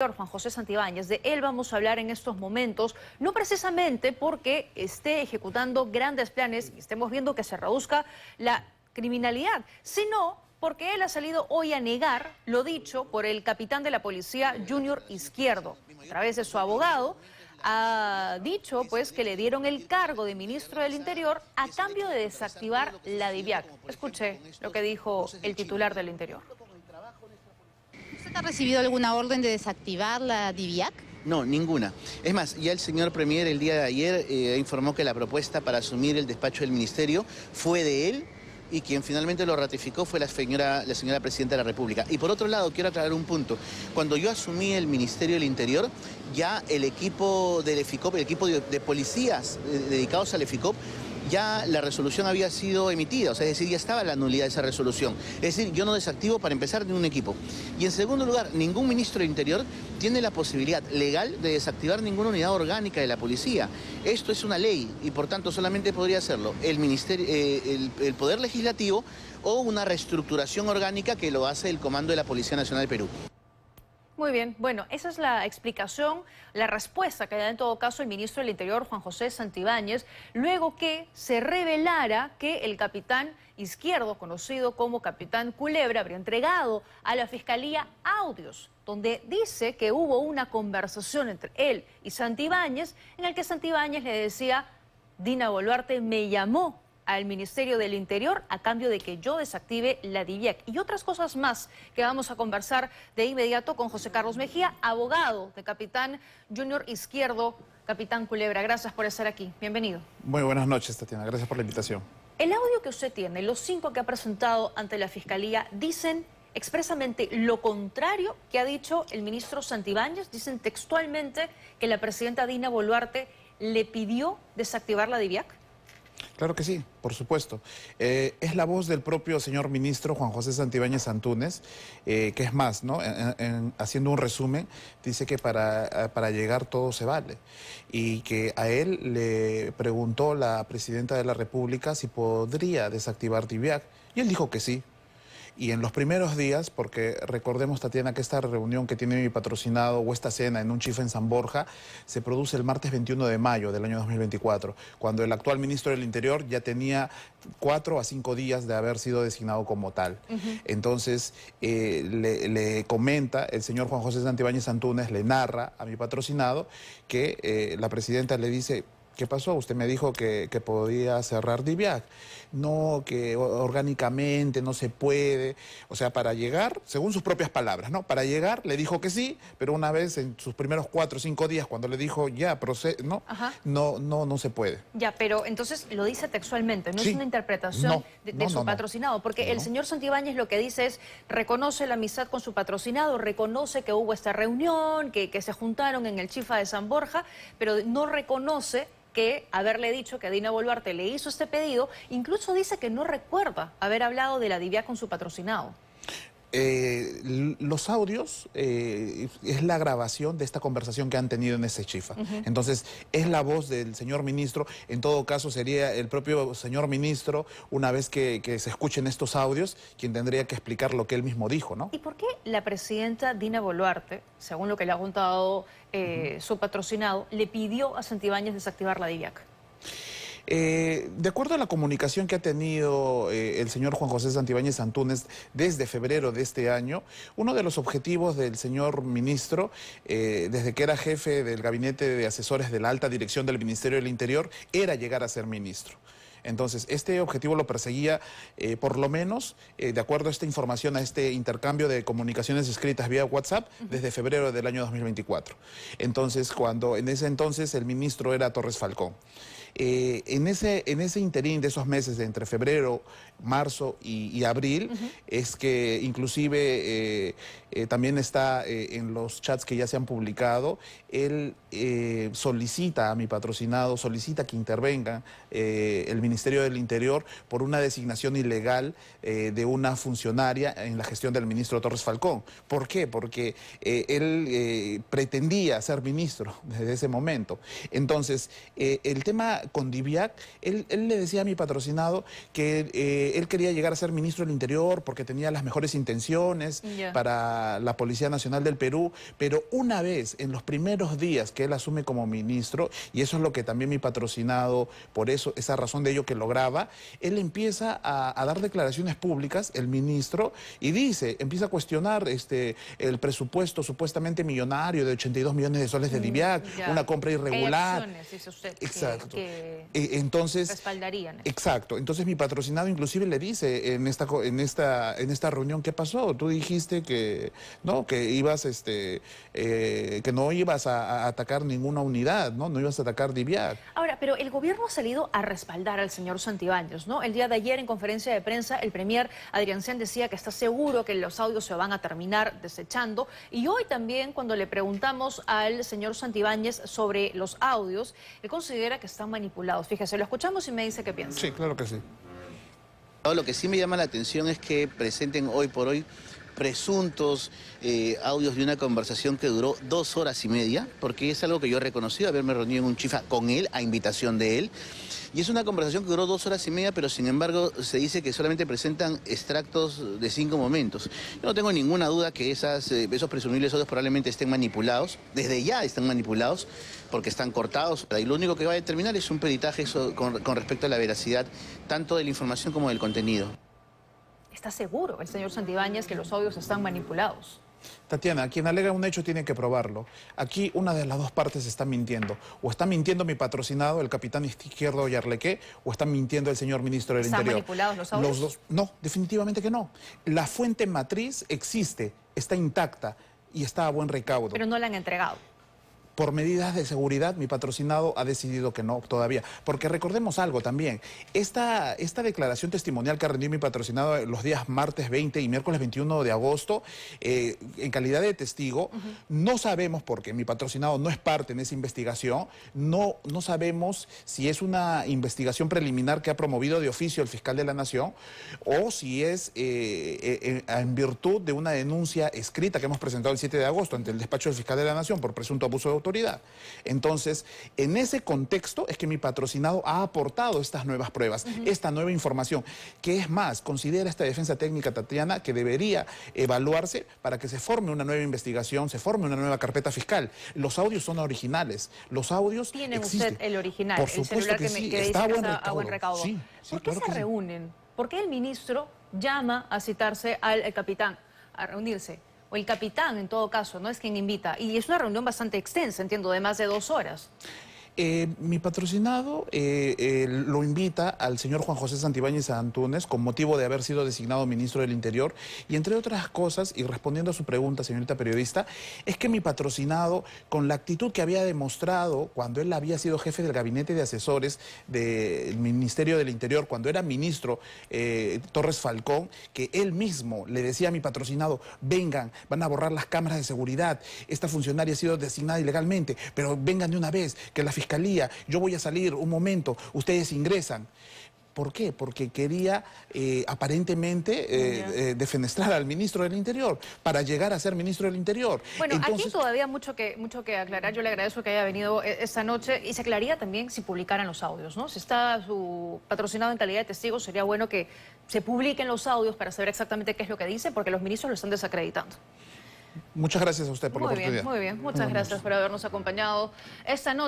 Juan José Santibáñez, de él vamos a hablar en estos momentos, no precisamente porque esté ejecutando grandes planes y estemos viendo que se reduzca la criminalidad, sino porque él ha salido hoy a negar lo dicho por el capitán de la policía, Junior Izquierdo, a través de su abogado, ha dicho pues que le dieron el cargo de ministro del Interior a cambio de desactivar la DIVIAC. Escuché lo que dijo el titular del Interior ha recibido alguna orden de desactivar la DIVIAC? No, ninguna. Es más, ya el señor Premier el día de ayer eh, informó que la propuesta para asumir el despacho del ministerio fue de él y quien finalmente lo ratificó fue la señora, la señora Presidenta de la República. Y por otro lado, quiero aclarar un punto. Cuando yo asumí el Ministerio del Interior, ya el equipo del EFICOP, el equipo de, policías eh, dedicados al EFICOP, ya la resolución había sido emitida, o sea, es decir, ya estaba la nulidad de esa resolución. Es decir, yo no desactivo para empezar ningún equipo. Y en segundo lugar, ningún ministro del Interior tiene la posibilidad legal de desactivar ninguna unidad orgánica de la policía. Esto es una ley y por tanto solamente podría hacerlo el, eh, el Poder Legislativo o una reestructuración orgánica que lo hace el Comando de la Policía Nacional de Perú. Muy bien, bueno, esa es la explicación, la respuesta que da en todo caso el ministro del Interior, Juan José Santibáñez, luego que se revelara que el capitán izquierdo, conocido como capitán Culebra, habría entregado a la Fiscalía audios donde dice que hubo una conversación entre él y Santibáñez en el que Santibáñez le decía, Dina Boluarte me llamó al Ministerio del Interior a cambio de que yo desactive la DIVIAC y otras cosas más que vamos a conversar de inmediato con José Carlos Mejía, abogado de Capitán Junior Izquierdo. Capitán Culebra, gracias por estar aquí. Bienvenido. Muy buenas noches, Tatiana. Gracias por la invitación. El audio que usted tiene, los cinco que ha presentado ante la Fiscalía, dicen expresamente lo contrario que ha dicho el ministro Santibáñez. Dicen textualmente que la presidenta Dina Boluarte le pidió desactivar la DIVIAC. Claro que sí, por supuesto. Eh, es la voz del propio señor ministro Juan José Santibáñez antúnez eh, que es más, ¿no? haciendo un resumen, dice que para, eh, para, llegar todo se vale y que a él le preguntó la presidenta de la República si podría desactivar Tibiac y él dijo que sí, y en los primeros días, porque recordemos, Tatiana, que esta reunión que tiene mi patrocinado o esta cena en un chifre en San Borja se produce el martes 21 de mayo del año 2024, cuando el actual ministro del Interior ya tenía cuatro a cinco días de haber sido designado como tal. Entonces, eh, le, comenta el señor Juan José Santibáñez Antunes, le narra a mi patrocinado que eh, la presidenta le dice ¿Qué pasó? Usted me dijo que, podía cerrar DIVIAC. No, que orgánicamente no se puede. O sea, para llegar, según sus propias palabras, ¿no? Para llegar le dijo que sí, pero una vez en sus primeros cuatro o cinco días, cuando le dijo ya, procede, ¿no? No, no, no se puede. Ya, pero entonces lo dice textualmente, no es una interpretación de, su patrocinado, porque el señor Santibáñez lo que dice es, reconoce la amistad con su patrocinado, reconoce que hubo esta reunión, que se juntaron en el Chifa de San Borja, pero no reconoce que haberle dicho que Dina Boluarte le hizo este pedido, incluso dice que no recuerda haber hablado de la Divia con su patrocinado. Eh, los audios eh, es la grabación de esta conversación que han tenido en ese chifa. Entonces, es la voz del señor ministro. En todo caso, sería el propio señor ministro, una vez que, se escuchen estos audios, quien tendría que explicar lo que él mismo dijo, ¿no? ¿Y por qué la presidenta Dina Boluarte, según lo que le ha contado eh, su patrocinado, le pidió a Santibáñez desactivar la DIVIAC? Eh, de acuerdo a la comunicación que ha tenido eh, el señor Juan José Santibáñez Antúnez desde febrero de este año, uno de los objetivos del señor ministro, eh, desde que era jefe del gabinete de asesores de la alta dirección del Ministerio del Interior, era llegar a ser ministro. Entonces, este objetivo lo perseguía, por lo menos, de acuerdo a esta información, a este intercambio de comunicaciones escritas vía WhatsApp, desde febrero del año 2024. Entonces, cuando en ese entonces el ministro era Torres Falcón. Eh, en, ese, en ese interín de esos meses, entre febrero, marzo y, abril, es que inclusive eh, eh, también está en los chats que ya se han publicado, él solicita a mi patrocinado, solicita que intervenga el Ministerio del Interior por una designación ilegal de una funcionaria en la gestión del ministro Torres Falcón. ¿Por qué? Porque él pretendía ser ministro desde ese momento. Entonces, el tema con Diviac, él, le decía a mi patrocinado que eh, él quería llegar a ser ministro del Interior porque tenía las mejores intenciones para la Policía Nacional del Perú, pero una vez en los primeros días que él asume como ministro, y eso es lo que también mi patrocinado, por eso, esa razón de ello que lograba, él empieza a, dar declaraciones públicas, el ministro, y dice, empieza a cuestionar este, el presupuesto supuestamente millonario de 82 millones de soles de mm, Diviac, una compra irregular. Exacto. Eh, entonces respaldarían. Exacto. Entonces mi patrocinado inclusive le dice en esta en esta en esta reunión qué pasó. Tú dijiste que no que ibas este eh, que no ibas a, atacar ninguna unidad, no no ibas a atacar Diviar. Ahora, pero el gobierno ha salido a respaldar al señor Santibáñez, ¿no? El día de ayer en conferencia de prensa el premier Adrián Sen decía que está seguro que los audios se van a terminar desechando y hoy también cuando le preguntamos al señor Santibáñez sobre los audios, él considera que está mal manipulados. Fíjese, lo escuchamos y me dice qué piensa. Sí, claro que sí. Lo que sí me llama la atención es que presenten hoy por hoy presuntos eh, audios de una conversación que duró dos horas y media, porque es algo que yo he reconocido, haberme reunido en un chifa con él, a invitación de él. Y es una conversación que duró dos horas y media, pero sin embargo se dice que solamente presentan extractos de cinco momentos. Yo no tengo ninguna duda que esas, eh, esos presumibles audios probablemente estén manipulados, desde ya están manipulados, porque están cortados. Y lo único que va a determinar es un peritaje con respecto a la veracidad, tanto de la información como del contenido. ¿Está seguro el señor Santibáñez que los audios están manipulados? Tatiana, quien alega un hecho tiene que probarlo. Aquí una de las dos partes está mintiendo. O está mintiendo mi patrocinado, el capitán izquierdo Yarlequé, o está mintiendo el señor ministro del ¿Están manipulados los audios? Los no, definitivamente que no. La fuente matriz existe, está intacta y está a buen recaudo. Pero no la han entregado por medidas de seguridad, mi patrocinado ha decidido que no todavía. Porque recordemos algo también, esta, esta declaración testimonial que rendido mi patrocinado eh, los días martes 20 y miércoles 21 de agosto, eh, en calidad de testigo, no sabemos, porque mi patrocinado no es parte en esa investigación, no, no sabemos si es una investigación preliminar que ha promovido de oficio el fiscal de la Nación o si es en, eh, en virtud de una denuncia escrita que hemos presentado el 7 de agosto ante el despacho del fiscal de la Nación por presunto abuso de autoridad entonces, en ese contexto es que mi patrocinado ha aportado estas nuevas pruebas, esta nueva información, que es más, considera esta defensa técnica, Tatiana, que debería evaluarse para que se forme una nueva investigación, se forme una nueva carpeta fiscal. Los audios son originales, los audios ¿Tiene usted el original? el celular que, me, que está a buen recaudo. ¿Por qué se reúnen? ¿Por qué el ministro llama a citarse al eh, capitán a reunirse? o el capitán en todo caso, ¿no? Es quien invita. Y es una reunión bastante extensa, entiendo, de más de dos horas. Eh, mi patrocinado eh, eh, lo invita al señor Juan José Santibáñez Antúnez con motivo de haber sido designado ministro del Interior y entre otras cosas, y respondiendo a su pregunta, señorita periodista, es que mi patrocinado, con la actitud que había demostrado cuando él había sido jefe del gabinete de asesores del Ministerio del Interior, cuando era ministro Torres Falcón, que él mismo le decía a mi patrocinado, vengan, van a borrar las cámaras de seguridad, esta funcionaria ha sido designada ilegalmente, pero vengan de una vez, que la fiscalía fiscalía, yo voy a salir un momento, ustedes ingresan. ¿Por qué? Porque quería eh, aparentemente eh, eh, defenestrar al ministro del Interior para llegar a ser ministro del Interior. Bueno, aquí todavía mucho que, mucho que aclarar. Yo le agradezco que haya venido esta noche y se aclararía también si publicaran los audios, ¿no? Si está su patrocinado en calidad de testigo, sería bueno que se publiquen los audios para saber exactamente qué es lo que dice, porque los ministros lo están desacreditando. Muchas gracias a usted por muy la oportunidad. muy bien, muchas gracias por habernos acompañado esta noche.